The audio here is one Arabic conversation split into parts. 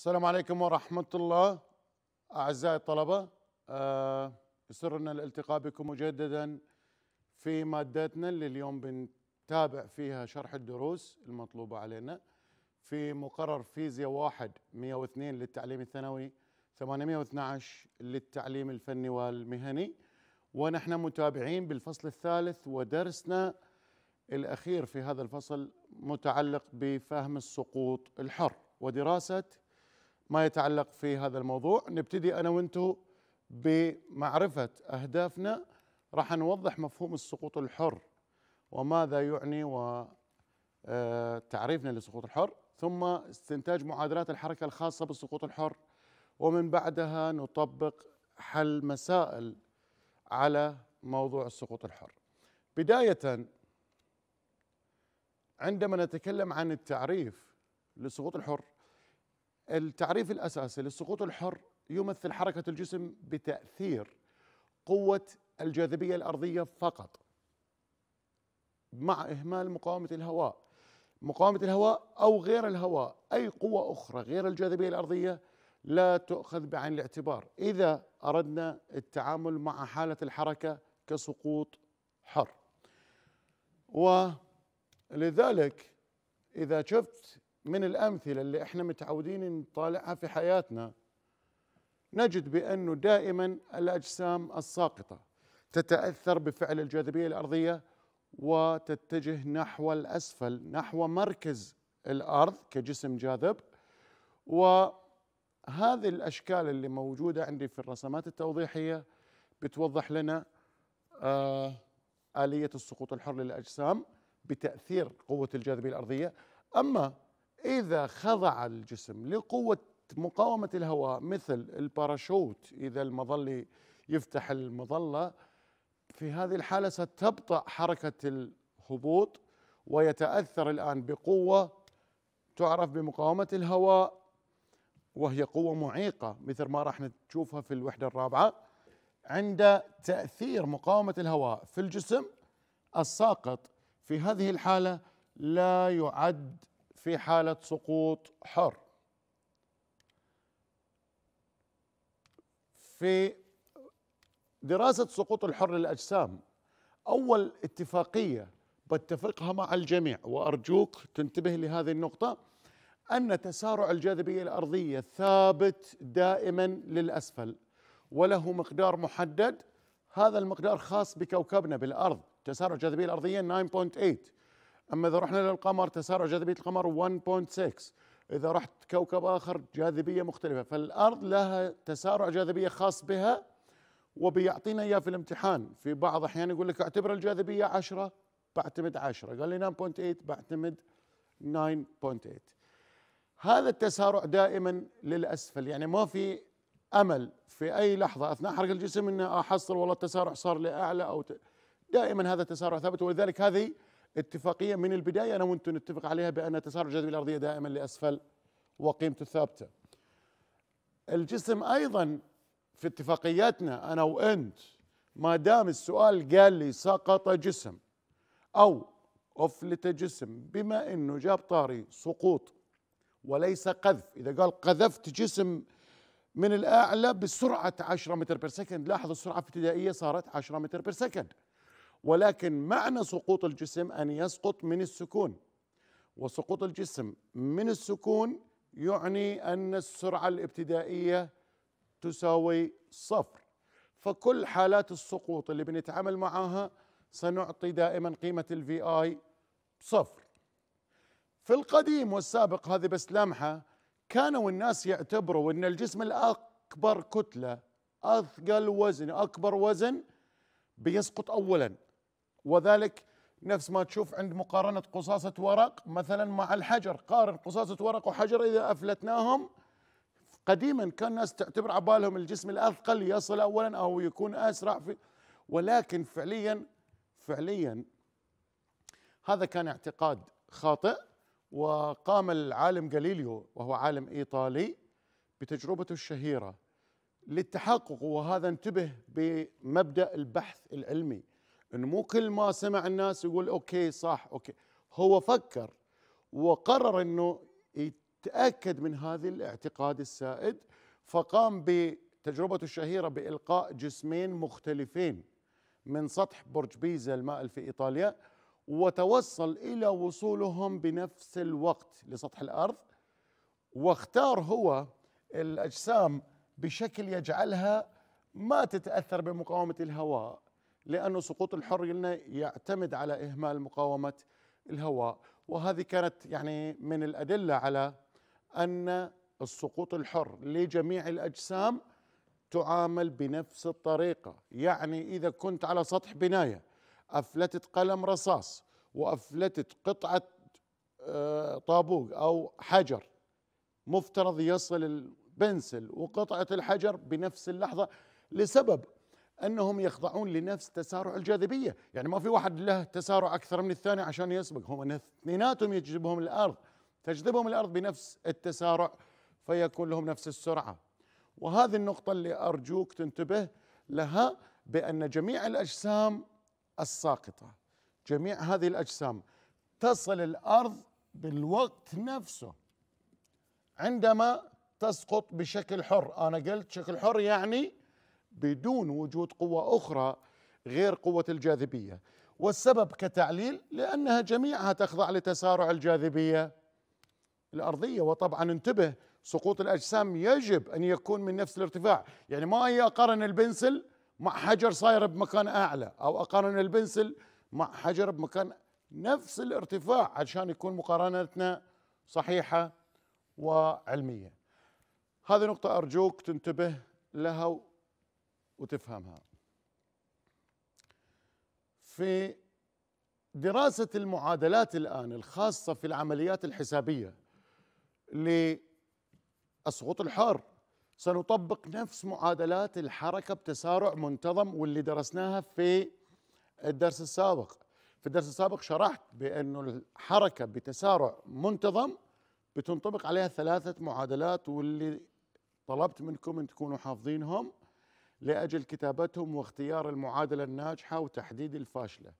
السلام عليكم ورحمة الله أعزائي الطلبة أه الالتقاء بكم مجددا في مادتنا اللي اليوم بنتابع فيها شرح الدروس المطلوبة علينا في مقرر فيزياء واحد 102 للتعليم الثانوي 812 للتعليم الفني والمهني ونحن متابعين بالفصل الثالث ودرسنا الأخير في هذا الفصل متعلق بفهم السقوط الحر ودراسة ما يتعلق في هذا الموضوع نبتدي أنا وأنتو بمعرفة أهدافنا راح نوضح مفهوم السقوط الحر وماذا يعني و آه، تعريفنا للسقوط الحر ثم استنتاج معادلات الحركة الخاصة بالسقوط الحر ومن بعدها نطبق حل مسائل على موضوع السقوط الحر بداية عندما نتكلم عن التعريف للسقوط الحر التعريف الأساسي للسقوط الحر يمثل حركة الجسم بتأثير قوة الجاذبية الأرضية فقط مع إهمال مقاومة الهواء مقاومة الهواء أو غير الهواء أي قوة أخرى غير الجاذبية الأرضية لا تؤخذ بعين الاعتبار إذا أردنا التعامل مع حالة الحركة كسقوط حر ولذلك إذا شفت من الأمثلة اللي احنا متعودين نطالعها في حياتنا نجد بأنه دائما الأجسام الساقطة تتأثر بفعل الجاذبية الأرضية وتتجه نحو الأسفل نحو مركز الأرض كجسم جاذب وهذه الأشكال اللي موجودة عندي في الرسمات التوضيحية بتوضح لنا آه، آلية السقوط الحر للأجسام بتأثير قوة الجاذبية الأرضية أما إذا خضع الجسم لقوة مقاومة الهواء مثل الباراشوت إذا المظلة يفتح المظلة في هذه الحالة ستبطأ حركة الهبوط ويتأثر الآن بقوة تعرف بمقاومة الهواء وهي قوة معيقة مثل ما راح نشوفها في الوحدة الرابعة عند تأثير مقاومة الهواء في الجسم الساقط في هذه الحالة لا يعد في حالة سقوط حر في دراسة سقوط الحر للأجسام أول اتفاقية بتفقها مع الجميع وأرجوك تنتبه لهذه النقطة أن تسارع الجاذبية الأرضية ثابت دائما للأسفل وله مقدار محدد هذا المقدار خاص بكوكبنا بالأرض تسارع الجاذبية الأرضية 9.8 أما إذا رحنا للقمر تسارع جاذبية القمر 1.6 إذا رحت كوكب آخر جاذبية مختلفة فالأرض لها تسارع جاذبية خاص بها وبيعطينا إياه في الامتحان في بعض أحيان يقول لك اعتبر الجاذبية 10 بعتمد 10 قال لي 9.8 بعتمد 9.8 هذا التسارع دائما للأسفل يعني ما في أمل في أي لحظة أثناء حركة الجسم أن أحصل آه، والله التسارع صار لأعلى أو ت... دائما هذا التسارع ثابت ولذلك هذه اتفاقيه من البدايه انا وانتم نتفق عليها بان تسارع الجاذبيه الارضيه دائما لاسفل وقيمته ثابته. الجسم ايضا في اتفاقياتنا انا وانت ما دام السؤال قال لي سقط جسم او افلت جسم بما انه جاب طاري سقوط وليس قذف اذا قال قذفت جسم من الاعلى بسرعه 10 متر بير سكند لاحظ السرعه في ابتدائيه صارت 10 متر بير سكند ولكن معنى سقوط الجسم ان يسقط من السكون وسقوط الجسم من السكون يعني ان السرعه الابتدائيه تساوي صفر فكل حالات السقوط اللي بنتعامل معها سنعطي دائما قيمه الفي اي صفر في القديم والسابق هذه بس لمحه كانوا الناس يعتبروا ان الجسم الاكبر كتله اثقل وزن اكبر وزن بيسقط اولا وذلك نفس ما تشوف عند مقارنة قصاصة ورق مثلا مع الحجر قارن قصاصة ورق وحجر إذا أفلتناهم قديما كان الناس تعتبر عبالهم الجسم الأثقل يصل أولا أو يكون أسرع في ولكن فعليا فعليا هذا كان اعتقاد خاطئ وقام العالم جاليليو وهو عالم إيطالي بتجربته الشهيرة للتحقق وهذا انتبه بمبدأ البحث العلمي انه مو كل ما سمع الناس يقول اوكي صح اوكي هو فكر وقرر انه يتاكد من هذا الاعتقاد السائد فقام بتجربته الشهيره بالقاء جسمين مختلفين من سطح برج بيزا المائل في ايطاليا وتوصل الى وصولهم بنفس الوقت لسطح الارض واختار هو الاجسام بشكل يجعلها ما تتاثر بمقاومه الهواء لأن سقوط الحر لنا يعتمد على إهمال مقاومة الهواء وهذه كانت يعني من الأدلة على أن السقوط الحر لجميع الأجسام تعامل بنفس الطريقة يعني إذا كنت على سطح بناية أفلتت قلم رصاص وأفلتت قطعة آه، طابوق أو حجر مفترض يصل البنسل وقطعة الحجر بنفس اللحظة لسبب انهم يخضعون لنفس تسارع الجاذبيه، يعني ما في واحد له تسارع اكثر من الثاني عشان يسبق، هم اثنيناتهم يجذبهم الارض، تجذبهم الارض بنفس التسارع فيكون لهم نفس السرعه. وهذه النقطه اللي ارجوك تنتبه لها بان جميع الاجسام الساقطه، جميع هذه الاجسام تصل الارض بالوقت نفسه عندما تسقط بشكل حر، انا قلت شكل حر يعني بدون وجود قوة أخرى غير قوة الجاذبية والسبب كتعليل لأنها جميعها تخضع لتسارع الجاذبية الأرضية وطبعا انتبه سقوط الأجسام يجب أن يكون من نفس الارتفاع يعني ما هي أقارن البنسل مع حجر صاير بمكان أعلى أو أقارن البنسل مع حجر بمكان نفس الارتفاع عشان يكون مقارنتنا صحيحة وعلمية هذه نقطة أرجوك تنتبه لها وتفهمها في دراسة المعادلات الآن الخاصة في العمليات الحسابية للسقوط الحر سنطبق نفس معادلات الحركة بتسارع منتظم واللي درسناها في الدرس السابق في الدرس السابق شرحت بأن الحركة بتسارع منتظم بتنطبق عليها ثلاثة معادلات واللي طلبت منكم أن تكونوا حافظينهم لاجل كتابتهم واختيار المعادله الناجحه وتحديد الفاشله.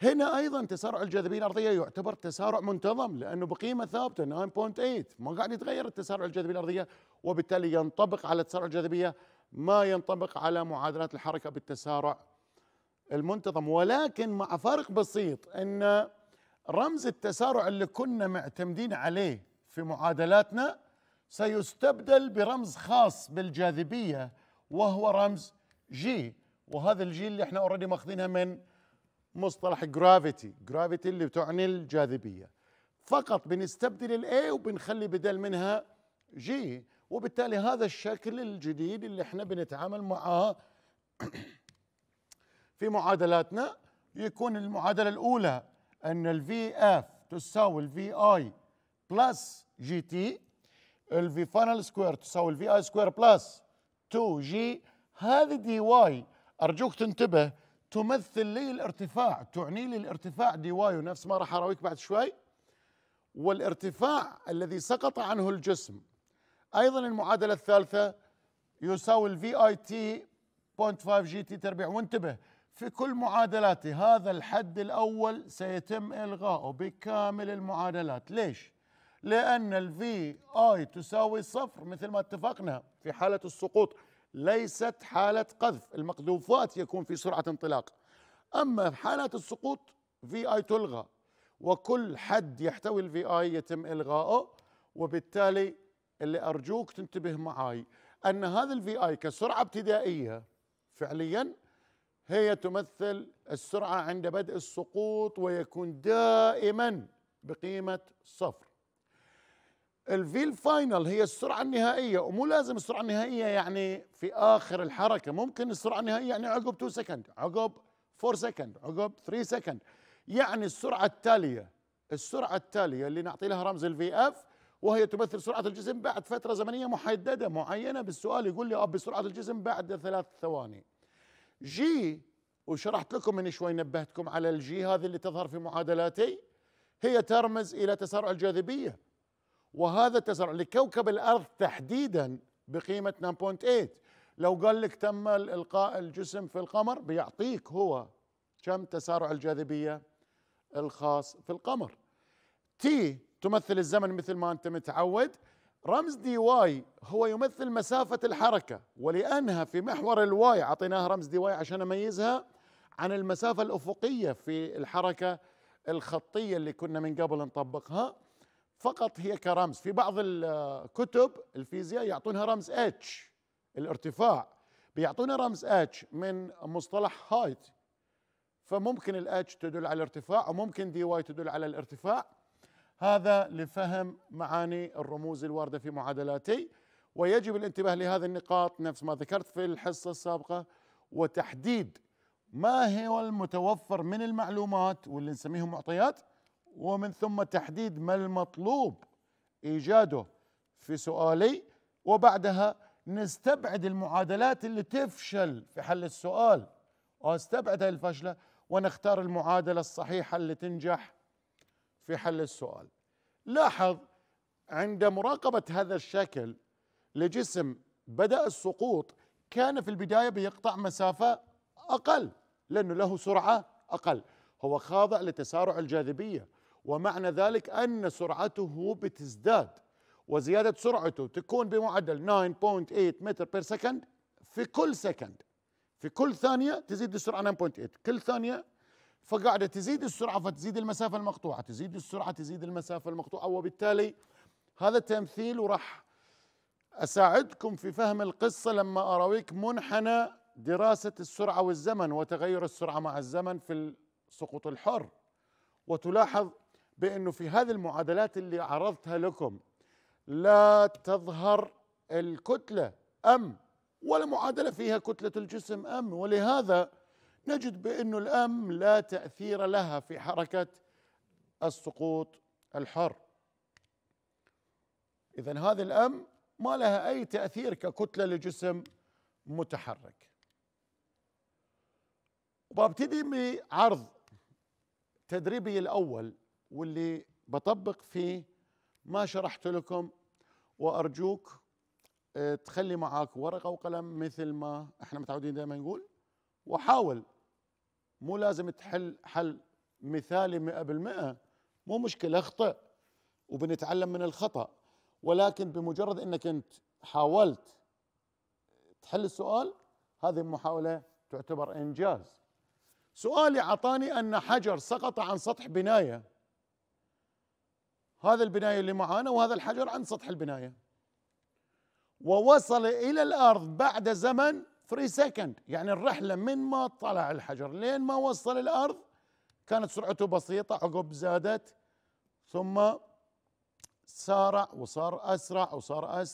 هنا ايضا تسارع الجاذبيه الارضيه يعتبر تسارع منتظم لانه بقيمه ثابته 9.8 ما قاعد يتغير التسارع الجاذبيه الارضيه وبالتالي ينطبق على تسارع الجاذبيه ما ينطبق على معادلات الحركه بالتسارع المنتظم ولكن مع فرق بسيط ان رمز التسارع اللي كنا معتمدين عليه في معادلاتنا سيستبدل برمز خاص بالجاذبيه وهو رمز جي وهذا الجي اللي احنا اوريدي ماخذينها من مصطلح جرافيتي جرافيتي اللي تعني الجاذبيه فقط بنستبدل الاي وبنخلي بدل منها جي وبالتالي هذا الشكل الجديد اللي احنا بنتعامل معاه في معادلاتنا يكون المعادله الاولى ان الفي اف تساوي الفي اي بلس جي تي الفي فاينل سكوير تساوي الفي اي سكوير بلس 2 جي هذه دي واي أرجوك تنتبه تمثل لي الارتفاع تعني لي الارتفاع دي واي ونفس ما راح أراويك بعد شوي والارتفاع الذي سقط عنه الجسم أيضا المعادلة الثالثة يساوي الفي اي تي 0.5 جي تي تربيع وانتبه في كل معادلاتي هذا الحد الأول سيتم إلغاؤه بكامل المعادلات ليش؟ لأن الفي اي تساوي صفر مثل ما اتفقنا في حالة السقوط ليست حالة قذف المقذوفات يكون في سرعة انطلاق أما في حالة السقوط في اي تلغى وكل حد يحتوي الفي اي يتم إلغائه وبالتالي اللي أرجوك تنتبه معاي أن هذا الفي اي كسرعة ابتدائية فعليا هي تمثل السرعة عند بدء السقوط ويكون دائما بقيمة صفر الفيل الفاينل هي السرعة النهائية ومو لازم السرعة النهائية يعني في آخر الحركة ممكن السرعة النهائية يعني عقب 2 سكند عقب 4 سكند عقب 3 سكند يعني السرعة التالية السرعة التالية اللي نعطي لها رمز الفي اف وهي تمثل سرعة الجسم بعد فترة زمنية محددة معينة بالسؤال يقول لي اه بسرعة الجسم بعد ثلاث ثواني جي وشرحت لكم من شوي نبهتكم على الجي هذه اللي تظهر في معادلاتي هي ترمز إلى تسارع الجاذبية وهذا التسارع لكوكب الارض تحديدا بقيمه 9.8 لو قال لك تم القاء الجسم في القمر بيعطيك هو كم تسارع الجاذبيه الخاص في القمر تي تمثل الزمن مثل ما انت متعود رمز دي واي هو يمثل مسافة الحركة ولأنها في محور الواي أعطيناها رمز دي واي عشان أميزها عن المسافة الأفقية في الحركة الخطية اللي كنا من قبل نطبقها فقط هي كرمز في بعض الكتب الفيزياء يعطونها رمز اتش الارتفاع بيعطونا رمز اتش من مصطلح هايت فممكن الاتش تدل على الارتفاع وممكن دي واي تدل على الارتفاع هذا لفهم معاني الرموز الوارده في معادلاتي ويجب الانتباه لهذه النقاط نفس ما ذكرت في الحصه السابقه وتحديد ما هو المتوفر من المعلومات واللي نسميهم معطيات ومن ثم تحديد ما المطلوب ايجاده في سؤالي وبعدها نستبعد المعادلات اللي تفشل في حل السؤال واستبعد الفشله ونختار المعادله الصحيحه اللي تنجح في حل السؤال لاحظ عند مراقبه هذا الشكل لجسم بدا السقوط كان في البدايه بيقطع مسافه اقل لانه له سرعه اقل هو خاضع لتسارع الجاذبيه ومعنى ذلك أن سرعته بتزداد وزيادة سرعته تكون بمعدل 9.8 متر بير سكند في كل سكند في كل ثانية تزيد السرعة 9.8 كل ثانية فقاعدة تزيد السرعة فتزيد المسافة المقطوعة تزيد السرعة تزيد المسافة المقطوعة وبالتالي هذا تمثيل وراح أساعدكم في فهم القصة لما أراويك منحنى دراسة السرعة والزمن وتغير السرعة مع الزمن في السقوط الحر وتلاحظ بانه في هذه المعادلات اللي عرضتها لكم لا تظهر الكتله ام ولا معادله فيها كتله الجسم ام ولهذا نجد بانه الام لا تاثير لها في حركه السقوط الحر اذا هذه الام ما لها اي تاثير ككتله لجسم متحرك وببتدي بعرض تدريبي الاول واللي بطبق فيه ما شرحت لكم وارجوك آه، تخلي معاك ورقه وقلم مثل ما احنا متعودين دائما نقول وحاول مو لازم تحل حل مثالي 100% مو مشكله اخطئ وبنتعلم من الخطا ولكن بمجرد انك انت حاولت تحل السؤال هذه المحاوله تعتبر انجاز سؤالي اعطاني ان حجر سقط عن سطح بنايه هذا البناية اللي معانا وهذا الحجر عن سطح البناية ووصل إلى الأرض بعد زمن 3 سكند يعني الرحلة من ما طلع الحجر لين ما وصل الأرض كانت سرعته بسيطة عقب زادت ثم سارع وصار أسرع وصار أسرع